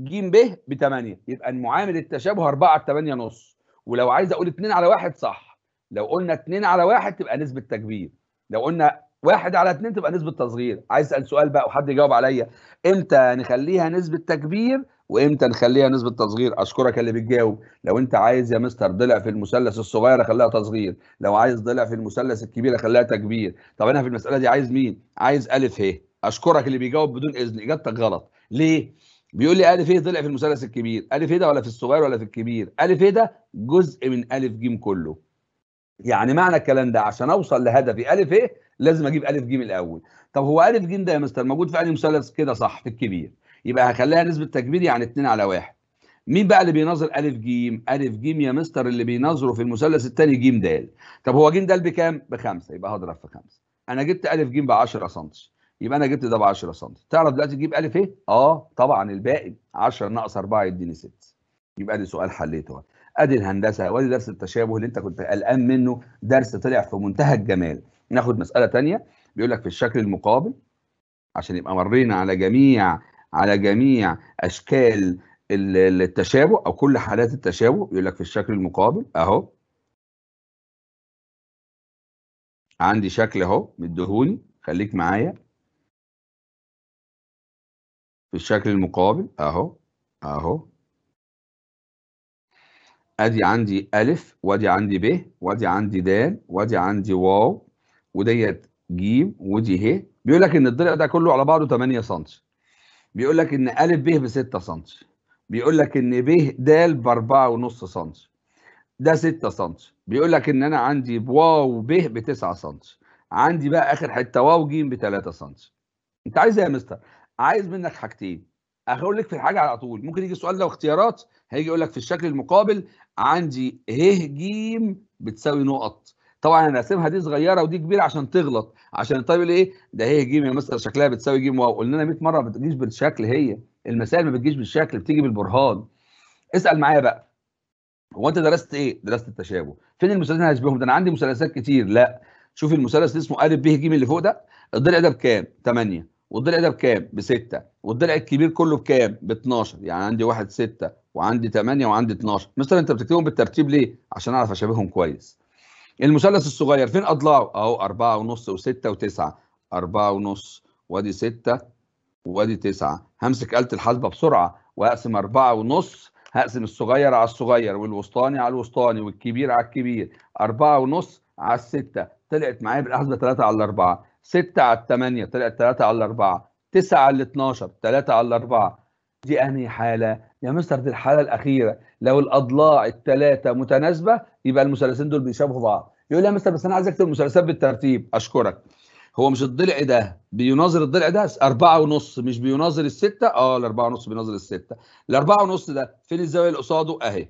ج ب 8 يبقى المعامل التشابه 4 8 نص ولو عايز اقول 2 على 1 صح لو قلنا 2 على 1 تبقى نسبه تكبير لو قلنا 1 على 2 تبقى نسبة تصغير عايز اسأل سؤال بقى وحد يجاوب عليا امتى نخليها نسبة تكبير وامتى نخليها نسبه تصغير اشكرك اللي بتجاوب لو انت عايز يا مستر ضلع في المثلث الصغير خليها تصغير لو عايز ضلع في المثلث الكبير خليها تكبير طب انا في المساله دي عايز مين عايز الف ه اشكرك اللي بيجاوب بدون اذن اجابتك غلط ليه بيقول لي الف ايه ضلع في المثلث الكبير الف ايه ده ولا في الصغير ولا في الكبير الف ايه ده جزء من الف ج كله يعني معنى الكلام ده عشان اوصل لهدفي الف ايه لازم اجيب الف ج الاول طب هو الف ج ده يا مستر موجود في انهي مثلث كده صح في الكبير يبقى هخليها نسبه تكبير يعني 2 على 1 مين بقى اللي بيناظر الف ج الف ج يا مستر اللي بيناظره في المثلث الثاني ج د طب هو ج د بكام بخمسة يبقى هضرب في خمسة انا جبت الف ج ب 10 سم يبقى انا جبت ده ب 10 سم تعرف دلوقتي تجيب الف ايه اه طبعا الباقي 10 ناقص 4 يديني 6 يبقى ادي سؤال حليته ادي الهندسه وادي درس التشابه اللي انت كنت قلقان منه درس طلع في منتهى الجمال ناخد مساله ثانيه بيقول لك في الشكل المقابل عشان يبقى مرينا على جميع على جميع اشكال التشابه او كل حالات التشابه يقول لك في الشكل المقابل اهو عندي شكل اهو مدهوني خليك معايا في الشكل المقابل اهو اهو ادي عندي الف وادي عندي ب وادي عندي د وادي عندي واو وديت ج ودي ه بيقول لك ان الضلع ده كله على بعضه 8 سم بيقول لك ان ا ب ب 6 سم بيقول لك ان ب د ب 4.5 سم ده 6 سم بيقول لك ان انا عندي واو ب ب 9 سم عندي بقى اخر حته واو ج ب 3 سم انت عايز ايه يا مستر عايز منك حاجتين اقول لك في حاجه على طول ممكن يجي السؤال لو اختيارات هيجي يقول لك في الشكل المقابل عندي ه ج بتساوي نقط طبعا انا هسيبها دي صغيره ودي كبيره عشان تغلط عشان طيب ايه ده هي جيم يا مستر شكلها بتساوي جيم واو قلنا 100 مره ما بتجيش بالشكل هي المسائل ما بتجيش بالشكل بتيجي بالبرهان اسال معايا بقى هو انت درست ايه درست التشابه فين المثلثين اللي هشبههم ده انا عندي مثلثات كتير لا شوف المثلث اللي اسمه ا ب ج اللي فوق ده الضلع ده بكام 8 والضلع ده بكام ب 6 والضلع الكبير كله بكام ب 12 يعني عندي 1 6 وعندي 8 وعندي 12 مثلا انت بتكتبهم بالترتيب ليه عشان اعرف اشابههم كويس المثلث الصغير فين اضلاعه اهو 4.5 و6 و9 4.5 وادي 6 وادي 9 همسك آلة الحاسبة بسرعة واقسم 4.5 هقسم الصغير على الصغير والوسطاني على الوسطاني والكبير على الكبير 4.5 على 6 طلعت معايا بالحاسبة 3 على 4 6 على 8 طلعت 3 على 4 9 على 12 3 على 4 دي انهي حالة يا مستر دي الحاله الاخيره لو الاضلاع الثلاثه متناسبه يبقى المثلثين دول بيشابهوا بعض يقول لي يا مستر بس انا عايز اكتب المثلثات بالترتيب اشكرك هو مش الضلع ده بيناظر الضلع ده أربعة ونص مش بيناظر الستة اه الأربعة ونص بيناظر الستة الأربعة ونص ده فين الزاوية اللي قصاده أهي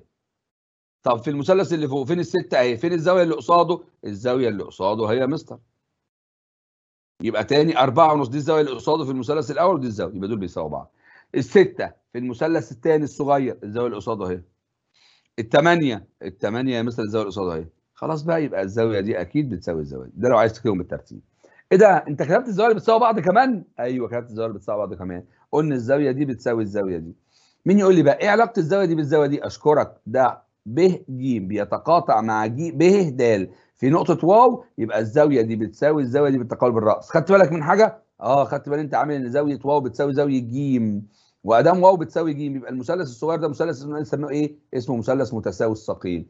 طب في المثلث اللي فوق فين الستة أهي فين الزاوية اللي قصاده الزاوية اللي قصاده هي يا مستر يبقى تاني أربعة ونص دي الزاوية اللي قصاده في المثلث الأول ودي الزاوية يبقى دول بيساووا بعض الستة في المثلث الثاني الصغير الزاويه اللي قصاده اهي الثمانيه الثمانيه مثل الزاويه اللي قصاده اهي خلاص بقى يبقى الزاويه دي اكيد بتساوي الزاويه ده لو عايز تكتبهم بالترتيب ايه ده انت كتبت الزوايا اللي بتساوي بعض كمان ايوه كتبت الزوايا اللي بتساوي بعض كمان قلنا الزاويه دي بتساوي الزاويه دي مين يقول لي بقى ايه علاقه الزاويه دي بالزاويه دي اشكرك ده ب ج بيتقاطع مع ج ب د في نقطه واو يبقى الزاويه دي بتساوي الزاويه دي بالتقالب بالراس خدت بالك من حاجه اه خدت بالك انت عامل ان زاويه واو بتساوي زاويه جيم وادام واو بتساوي ج يبقى المثلث الصغير ده مثلث بنسميه إيه؟, ايه؟ اسمه مثلث متساوي الساقين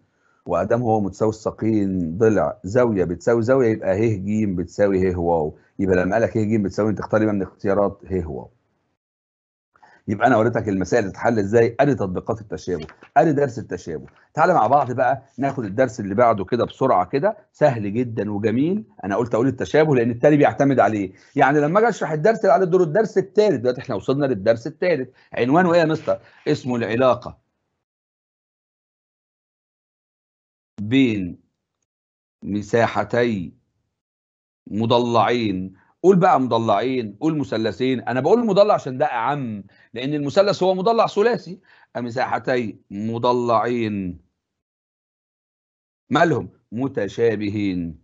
وادام هو متساوي الساقين ضلع زاويه بتساوي زاويه يبقى ه ج بتساوي ه واو يبقى لما قال لك ه ج بتساوي انت اختار من الاختيارات ه واو يبقى انا وريتك المسائل تتحل ازاي ادي تطبيقات التشابه ادي درس التشابه تعالى مع بعض بقى ناخد الدرس اللي بعده كده بسرعه كده سهل جدا وجميل انا قلت اقول التشابه لان التالي بيعتمد عليه يعني لما اجي اشرح الدرس اللي بعد الدور الدرس الثالث دلوقتي احنا وصلنا للدرس الثالث عنوانه ايه يا مستر اسمه العلاقه بين مساحتي مضلعين قول بقى مضلعين قول مثلثين انا بقول مضلع عشان ده اعم لان المثلث هو مضلع ثلاثي مساحتي مضلعين مالهم متشابهين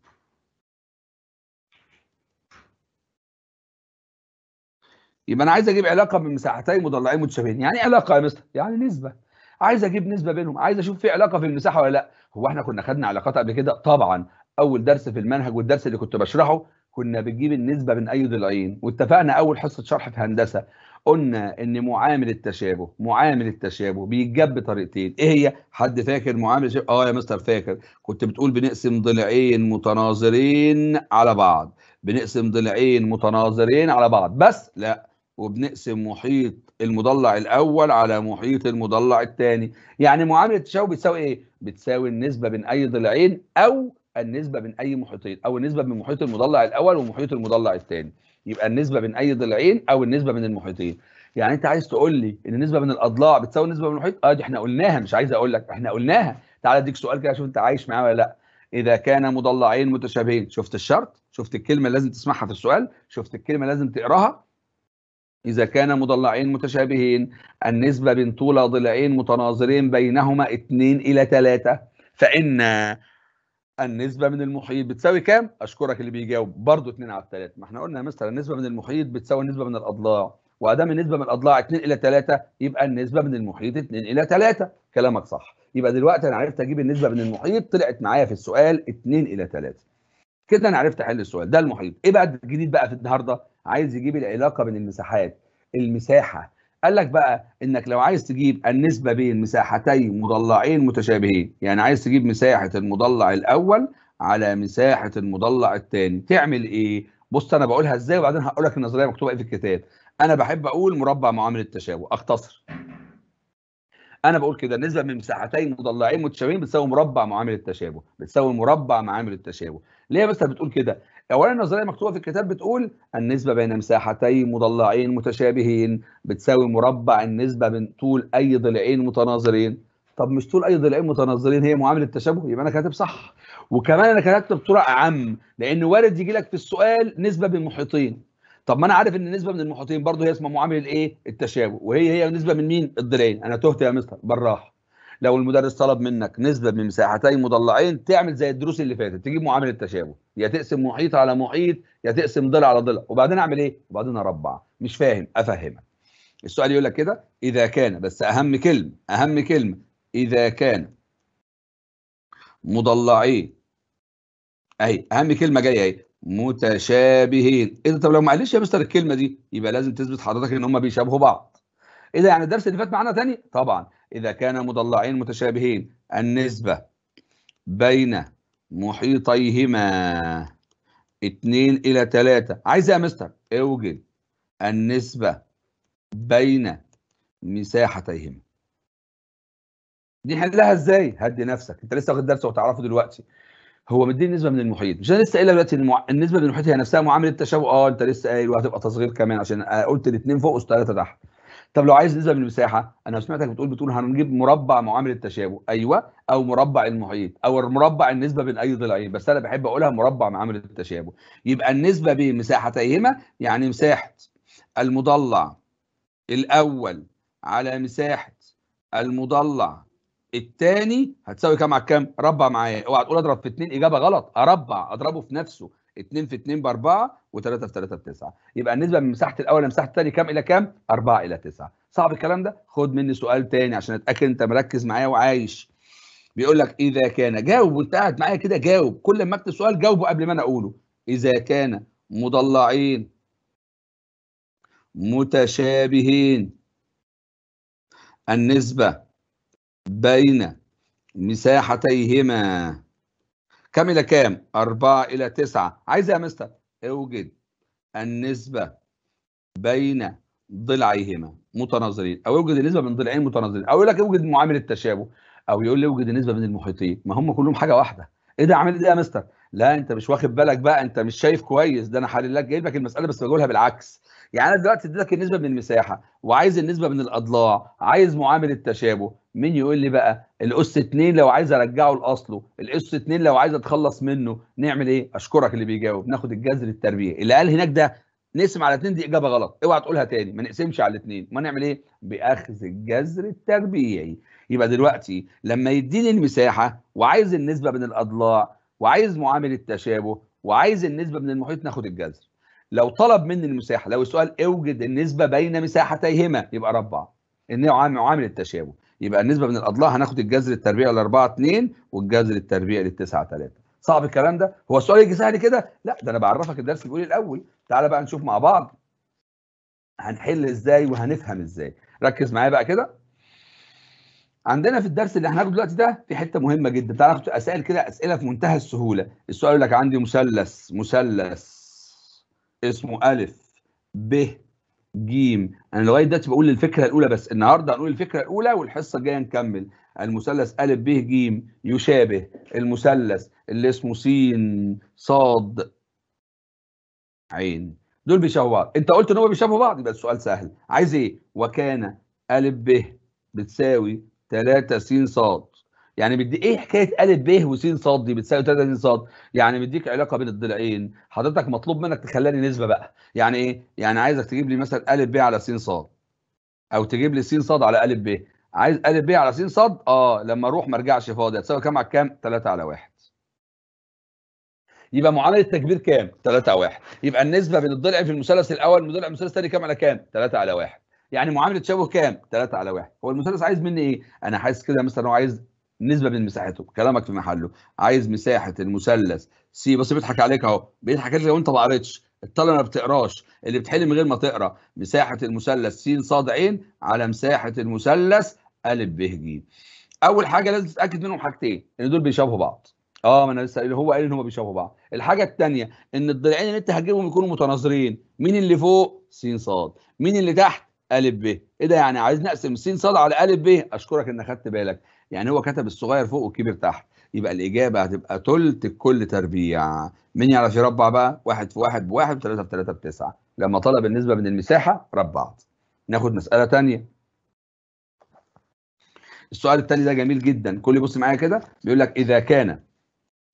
يبقى انا عايز اجيب علاقه بين مساحتي مضلعين متشابهين يعني ايه علاقه يا مستر يعني نسبه عايز اجيب نسبه بينهم عايز اشوف في علاقه في المساحه ولا لا هو احنا كنا خدنا علاقات قبل كده طبعا اول درس في المنهج والدرس اللي كنت بشرحه كنا بنجيب النسبه بين اي ضلعين واتفقنا اول حصه شرح في هندسه قلنا ان معامل التشابه معامل التشابه بيتجاب بطريقتين ايه هي حد فاكر معامل التشابه اه يا مستر فاكر كنت بتقول بنقسم ضلعين متناظرين على بعض بنقسم ضلعين متناظرين على بعض بس لا وبنقسم محيط المضلع الاول على محيط المضلع الثاني يعني معامله التشابه بتساوي ايه بتساوي النسبه بين اي ضلعين او النسبه بين اي محيطين او النسبه بين محيط المضلع الاول ومحيط المضلع الثاني يبقى النسبه بين اي ضلعين او النسبه بين المحيطين يعني انت عايز تقول لي ان النسبه بين الاضلاع بتساوي النسبه بين المحيط اه دي احنا قلناها مش عايز اقول لك احنا قلناها تعالى اديك سؤال كده شوف انت عايش معايا ولا لا اذا كان مضلعين متشابهين شفت الشرط شفت الكلمه اللي لازم تسمعها في السؤال شفت الكلمه اللي لازم تقراها إذا كان مضلعين متشابهين النسبة بين طول ضلعين متناظرين بينهما 2 إلى 3 فإن النسبة من المحيط بتساوي كام؟ أشكرك اللي بيجاوب برضه 2 على 3 ما احنا قلنا يا مستر النسبة من المحيط بتساوي النسبة من الأضلاع وأدام النسبة من الأضلاع 2 إلى 3 يبقى النسبة من المحيط 2 إلى 3 كلامك صح يبقى دلوقتي أنا عرفت أجيب النسبة من المحيط طلعت معايا في السؤال 2 إلى 3 كده أنا عرفت أحل السؤال ده المحيط إيه بقى الجديد بقى في النهاردة؟ عايز يجيب العلاقة بين المساحات المساحة قال لك بقى انك لو عايز تجيب النسبه بين مساحتي مضلعين متشابهين يعني عايز تجيب مساحه المضلع الاول على مساحه المضلع الثاني تعمل ايه بص انا بقولها ازاي وبعدين هقول لك النظريه مكتوبه ايه في الكتاب انا بحب اقول مربع معامل التشابه اختصر انا بقول كده النسبه من مساحتي مضلعين متشابهين بتساوي مربع معامل التشابه بتساوي مربع معامل التشابه ليه بس بتقول كده اولا النظريه المكتوبه في الكتاب بتقول النسبه بين مساحتي مضلعين متشابهين بتساوي مربع النسبه بين طول اي ضلعين متناظرين طب مش طول اي ضلعين متناظرين هي معامله التشابه يبقى انا كاتب صح وكمان انا كتبت بصوره اعم لان وارد يجي لك في السؤال نسبه بين محيطين طب ما انا عارف ان النسبه من المحيطين برضه هي اسمها معامله الايه التشابه وهي هي نسبه من مين الضلعين انا تهت يا مستر براح لو المدرس طلب منك نسبه من مساحتين مضلعين تعمل زي الدروس اللي فاتت تجيب معامل التشابه يا تقسم محيط على محيط يا تقسم ضلع على ضلع وبعدين اعمل ايه وبعدين اربع مش فاهم افهمك السؤال يقول لك كده اذا كان بس اهم كلمه اهم كلمه اذا كان مضلعين اهي اهم كلمه جايه اهي متشابهين اذا إيه طب لو معلش يا مستر الكلمه دي يبقى لازم تثبت حضرتك ان هم بيشابهوا بعض اذا إيه يعني الدرس اللي فات معانا تاني طبعا إذا كان مضلعين متشابهين النسبة بين محيطيهما 2 إلى 3 عايز إيه يا مستر؟ اوجد النسبة بين مساحتيهما دي حلها ازاي؟ هدي نفسك انت لسه واخد درس وتعرفه دلوقتي هو مديني نسبه من المحيط مش انا لسه قايل دلوقتي المع... النسبه من المحيط هي نفسها معامله التشابه اه انت لسه قايل وهتبقى تصغير كمان عشان آه، قلت الاثنين فوق والثلاثه تحت طب لو عايز نسبه من المساحه انا سمعتك بتقول بتقول هنجيب مربع معامل التشابه ايوه او مربع المحيط او المربع النسبه بين اي ضلعين بس انا بحب اقولها مربع معامل التشابه يبقى النسبه بين مساحتيهما يعني مساحه المضلع الاول على مساحه المضلع الثاني هتساوي كام على كام؟ ربع معايا اوعى تقول اضرب في اثنين اجابه غلط اربع اضربه في نفسه 2 في 2 ب 4 و3 في 3 ب 9 يبقى النسبه من مساحه الاول لمساحه الثاني كام الى كام 4 الى 9 صعب الكلام ده خد مني سؤال ثاني عشان اتاكد انت مركز معايا وعايش بيقول لك اذا كان جاوب وانت قاعد معايا كده جاوب كل ما اكتب سؤال جاوبه قبل ما انا اقوله اذا كان مضلعين متشابهين النسبه بين مساحتيهما كام إلى كام؟ 4 إلى 9 عايز إيه يا مستر؟ اوجد النسبة بين ضلعيهما متناظرين أو اوجد النسبة بين ضلعين متناظرين أو يقول لك اوجد معامل التشابه أو يقول لي اوجد النسبة بين المحيطين ما هم كلهم حاجة واحدة إيه ده عامل إيه يا مستر؟ لا انت مش واخد بالك بقى انت مش شايف كويس ده انا حلل لك جايب لك المساله بس بقولها بالعكس يعني انا دلوقتي اديتك النسبه من المساحه وعايز النسبه من الاضلاع عايز معامل التشابه مين يقول لي بقى الاس 2 لو عايز ارجعه لاصله الاس 2 لو عايز اتخلص منه نعمل ايه اشكرك اللي بيجاوب ناخد الجذر التربيعي اللي قال هناك ده نقسم على اثنين دي اجابه غلط اوعى تقولها تاني ما نقسمش على الاثنين ما نعمل ايه باخذ الجذر التربيعي يبقى دلوقتي لما يديني المساحه وعايز النسبه بين الاضلاع وعايز معامل التشابه وعايز النسبه من المحيط ناخد الجذر لو طلب مني المساحه لو السؤال اوجد النسبه بين مساحتيهما يبقى ربع ان معامل التشابه يبقى النسبه من الاضلاع هناخد الجذر التربيعي ل 4 2 والجذر التربيعي ل 9 3 صعب الكلام ده هو السؤال يجي سهل كده لا ده انا بعرفك الدرس بيقول الاول تعالى بقى نشوف مع بعض هنحل ازاي وهنفهم ازاي ركز معايا بقى كده عندنا في الدرس اللي هناخده دلوقتي ده في حته مهمه جدا تعالى ناخد اسئله كده اسئله في منتهى السهوله السؤال يقول لك عندي مثلث مثلث اسمه الف ب جيم انا لغايه دلوقتي بقول الفكره الاولى بس النهارده هنقول الفكره الاولى والحصه الجايه نكمل المثلث ا ب ج يشابه المثلث اللي اسمه س ص عين دول بيشبهوا بعض انت قلت ان هم بيشبهوا بعض يبقى السؤال سهل عايز ايه وكان ا ب بتساوي 3 س ص يعني بدي ايه حكايه ا ب و س ص دي بتساوي 3 س ص يعني بديك علاقه بين الضلعين حضرتك مطلوب منك تخلاني نسبه بقى يعني ايه يعني عايزك تجيب لي مثلا ا ب على س ص او تجيب لي س ص على ا ب عايز ا ب على س ص اه لما اروح ما ارجعش فاضي هتساوي كام على كام 3 على 1 يبقى معادلة التكبير كام 3 على 1 يبقى النسبه بين الضلع في المثلث الاول والضلع المثلث الثاني كام على كام 3 على 1 يعني معامله تشابه كام 3 على 1 هو المثلث عايز مني ايه انا حاسس كده مثلا هو عايز نسبه من مساحته كلامك في محله عايز مساحه المثلث سي بص بيضحك عليك اهو بيضحك عليك لو انت ما قريتش الطالب ما بتقراش اللي بتحل من غير ما تقرا مساحه المثلث س ص ع على مساحه المثلث ا ب ج اول حاجه لازم تتاكد منهم حاجتين ان دول بيشابهوا بعض اه ما انا لسه هو قال ان هم بيشابهوا بعض الحاجه الثانيه ان الضلعين اللي انت هتجيبهم يكونوا متناظرين مين اللي فوق س ص مين اللي تحت ا ب ايه ده يعني عايز نقسم س ص على ا ب اشكرك انك خدت بالك يعني هو كتب الصغير فوق والكبير تحت يبقى الاجابه هتبقى ثلث الكل تربيع مين يعرف يربع بقى واحد في واحد بواحد ثلاثة في ثلاثة بتسعة لما طلب النسبه من المساحه ربعت ناخد مساله ثانيه السؤال التاني ده جميل جدا كل يبص معايا كده بيقول لك اذا كان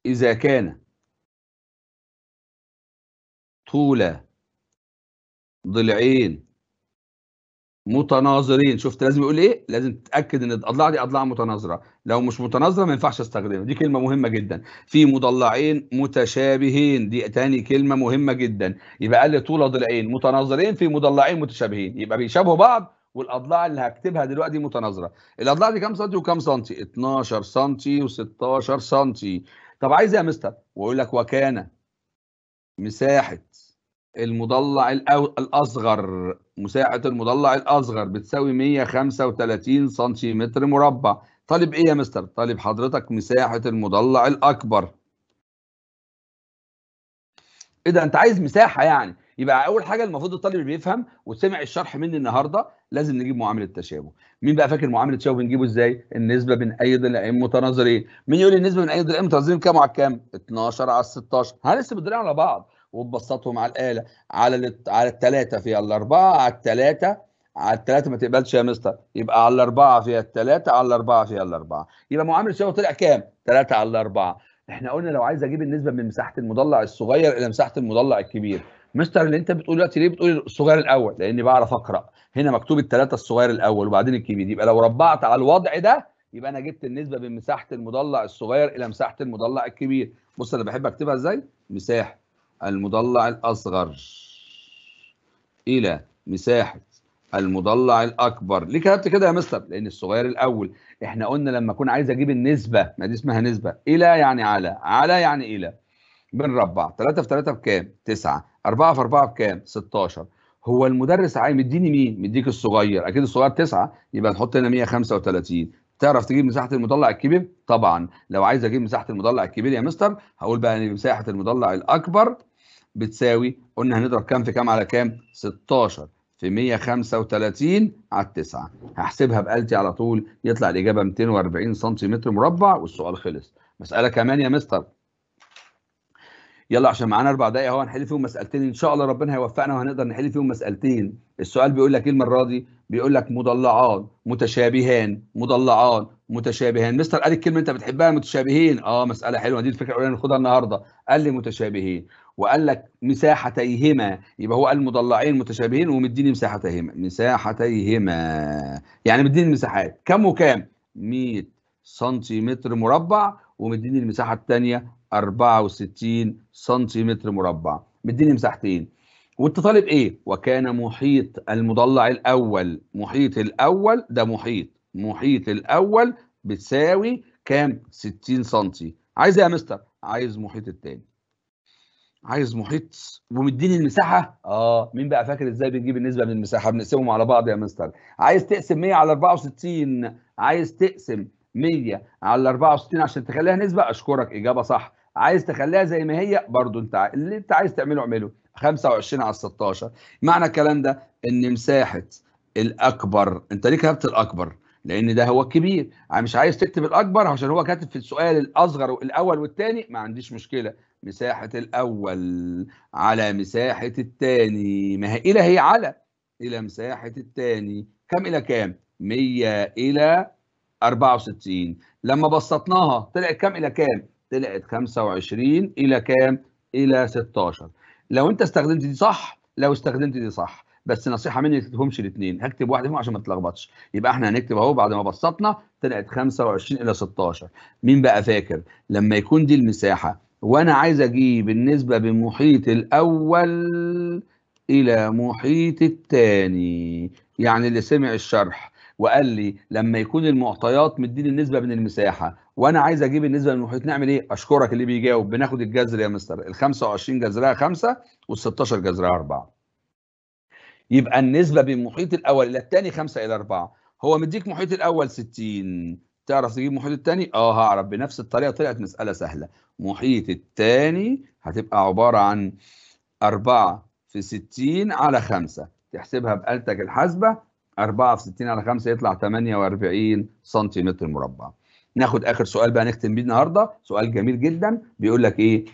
اذا كان طول ضلعين متناظرين شفت لازم يقول ايه لازم تتاكد ان الاضلاع دي اضلاع متناظره لو مش متناظره ما ينفعش استخدمها دي كلمه مهمه جدا في مضلعين متشابهين دي تاني كلمه مهمه جدا يبقى قال لي طول ضلعين متناظرين في مضلعين متشابهين يبقى بيشابهوا بعض والاضلاع اللي هكتبها دلوقتي متناظره الاضلاع دي كام سنتي وكام سنتي 12 سنتي و16 سنتي طب عايز ايه يا مستر واقول لك وكان مساحه المضلع الأصغر مساحة المضلع الأصغر بتساوي 135 سنتيمتر مربع طالب إيه يا مستر؟ طالب حضرتك مساحة المضلع الأكبر إيه ده أنت عايز مساحة يعني يبقى أول حاجة المفروض الطالب اللي بيفهم وسمع الشرح مني النهاردة لازم نجيب معامل التشابه مين بقى فاكر معامل التشابه بنجيبه إزاي؟ النسبة بين أي ضلعين متناظرين مين يقول النسبة بين أي ضلعين متناظرين كام على كام؟ 12 على 16 هنقسم الضلعين على بعض وتبسطهم على الاله على على الثلاثه فيها الاربعه على الثلاثه على الثلاثه ما تقبلش يا مستر يبقى على الاربعه فيها الثلاثه على الاربعه فيها الاربعه يبقى معامله الشهوه طلع كام؟ ثلاثه على الاربعه احنا قلنا لو عايز اجيب النسبه من مساحه المضلع الصغير الى مساحه المضلع الكبير مستر اللي انت بتقول دلوقتي ليه بتقول الصغير الاول لاني بعرف اقرا هنا مكتوب الثلاثه الصغير الاول وبعدين الكبير يبقى لو ربعت على الوضع ده يبقى انا جبت النسبه من مساحه المضلع الصغير الى مساحه المضلع الكبير بص انا بحب اكتبها ازاي مساحه المضلع الأصغر إلى مساحة المضلع الأكبر ليه كتبت كده يا مستر؟ لأن الصغير الأول إحنا قلنا لما أكون عايز أجيب النسبة ما دي اسمها نسبة إلى يعني على على يعني إلى بنربع 3 في 3 بكام؟ 9 4 في 4 بكام؟ 16 هو المدرس عايز مديني مين؟ مديك الصغير أكيد الصغير 9 يبقى نحط هنا 135 تعرف تجيب مساحه المضلع الكبير طبعا لو عايز اجيب مساحه المضلع الكبير يا مستر هقول بقى ان مساحه المضلع الاكبر بتساوي قلنا هنضرب كام في كام على كام 16 في 135 على 9 هحسبها بآلتي على طول يطلع الإجابة 240 سنتيمتر مربع والسؤال خلص مسألة كمان يا مستر يلا عشان معانا اربع دقايق اهو هنحل فيهم مسالتين ان شاء الله ربنا هيوفقنا وهنقدر نحل فيهم مسالتين السؤال بيقول لك ايه المره دي بيقول لك مضلعان متشابهان مضلعان متشابهان مستر قال الكلمه انت بتحبها متشابهين اه مساله حلوه دي الفكره الاولى ناخدها النهارده قال لي متشابهين وقال لك مساحتيهما يبقى هو قال مضلعين متشابهين ومديني مساحتيهما مساحتيهما يعني مديني المساحات كم وكام 100 سنتيمتر مربع ومديني المساحه الثانيه 64 سنتيمتر مربع مديني مساحتين وانت طالب ايه وكان محيط المضلع الاول محيط الاول ده محيط محيط الاول بتساوي كام 60 سنتي عايز ايه يا مستر عايز محيط الثاني عايز محيط ومديني المساحه اه مين بقى فاكر ازاي بنجيب النسبه من المساحه بنقسمهم على بعض يا مستر عايز تقسم 100 على 64 عايز تقسم 100 على 64 عشان تخليها نسبه اشكرك اجابه صح عايز تخليها زي ما هي برضو انت اللي انت عايز تعمله اعمله 25 على 16 معنى الكلام ده ان مساحه الاكبر انت ليه كتبت الاكبر لان ده هو الكبير مش عايز تكتب الاكبر عشان هو كاتب في السؤال الاصغر والاول والثاني ما عنديش مشكله مساحة الأول على مساحة الثاني ما هي إلى هي على إلى مساحة الثاني كم إلى كام؟ 100 إلى 64 لما بسطناها طلعت كام إلى كام؟ طلعت 25 إلى كام؟ إلى 16 لو أنت استخدمت دي صح لو استخدمت دي صح بس نصيحه مني ما تكتبهمش الاثنين هكتب واحده فيهم عشان ما تتلخبطش يبقى احنا هنكتب اهو بعد ما بسطنا طلعت 25 الى 16 مين بقى فاكر لما يكون دي المساحه وانا عايز اجيب النسبه بين محيط الاول الى محيط الثاني يعني اللي سمع الشرح وقال لي لما يكون المعطيات مديني النسبه بين المساحه وانا عايز اجيب النسبه المحيط نعمل ايه اشكرك اللي بيجاوب بناخد الجذر يا مستر ال 25 جذرها 5 وال 16 جذرها 4 يبقى النسبه بين المحيط الاول الى الثاني 5 الى 4 هو مديك محيط الاول 60 تعرف تجيب محيط التاني اه هعرف بنفس الطريقه طلعت مساله سهله محيط التاني هتبقى عباره عن 4 في 60 على 5 تحسبها بآلتك الحاسبه 4 في 60 على 5 يطلع 48 سنتيمتر مربع ناخد اخر سؤال بقى نختم بيه النهارده سؤال جميل جدا بيقول لك ايه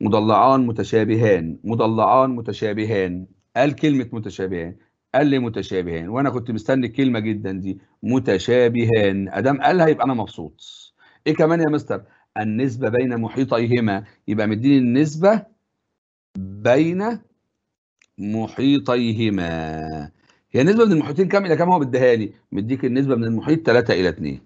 مضلعان متشابهان مضلعان متشابهان قال كلمه متشابهان قال لي متشابهان وانا كنت مستني الكلمه جدا دي متشابهان ادام قالها يبقى انا مبسوط ايه كمان يا مستر النسبه بين محيطيهما يبقى مديني النسبه بين محيطيهما هي النسبه من المحيطين كام الى كام هو مديها لي مديك النسبه من المحيط 3 الى 2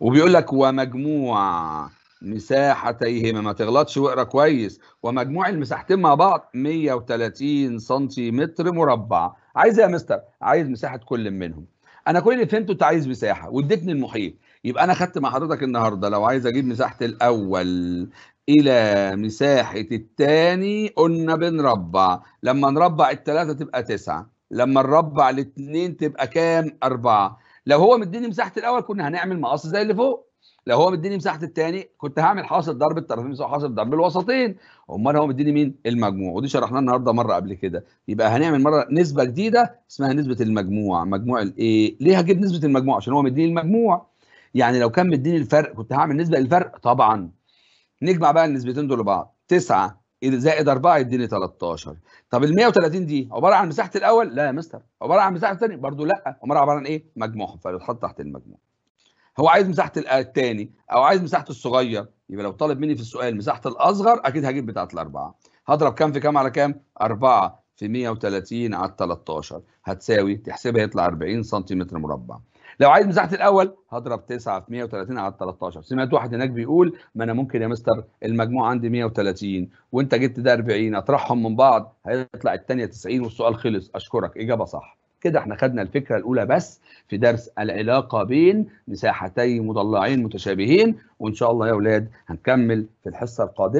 وبيقول لك ومجموع مساحتيهما ما تغلطش واقرا كويس ومجموع المساحتين مع بعض 130 سنتيمتر مربع عايز ايه يا مستر عايز مساحه كل منهم انا كل اللي فهمته انت عايز مساحه واديتني المحيط يبقى انا خدت مع حضرتك النهارده لو عايز اجيب مساحه الاول الى مساحه الثاني قلنا بنربع لما نربع الثلاثه تبقى تسعة لما نربع الاثنين تبقى كام اربعة لو هو مديني مساحه الاول كنا هنعمل مقص زي اللي فوق لو هو مديني مساحه الثاني كنت هعمل حاصل ضرب الطرفين بيساوي حاصل ضرب الوسطين امال هو مديني مين المجموع ودي شرحناها النهارده مره قبل كده يبقى هنعمل مره نسبه جديده اسمها نسبه المجموع مجموع الايه ليه هجيب نسبه المجموع عشان هو مديني المجموع يعني لو كان مديني الفرق كنت هعمل نسبه للفرق طبعا نجمع بقى النسبتين دول لبعض 9 زائد 4 يديني 13 طب ال 130 دي عباره عن مساحه الاول لا يا مستر عباره عن مساحه الثاني برضه لا عباره عن ايه مجموعهم فيتحط تحت المجموع هو عايز مساحه الثاني او عايز مساحه الصغير يبقى لو طالب مني في السؤال مساحه الاصغر اكيد هجيب بتاعه الاربعه هضرب كام في كام على كام 4 في 130 على 13 هتساوي تحسبها يطلع 40 سم مربع لو عايز مساحه الاول هضرب 9 في 130 على 13 سمعت واحد هناك بيقول ما انا ممكن يا مستر المجموع عندي 130 وانت جبت ده 40 اطرحهم من بعض هيطلع الثانيه 90 والسؤال خلص اشكرك اجابه صح كده احنا خدنا الفكره الاولى بس في درس العلاقه بين مساحتي مضلعين متشابهين وان شاء الله يا اولاد هنكمل في الحصه القادمه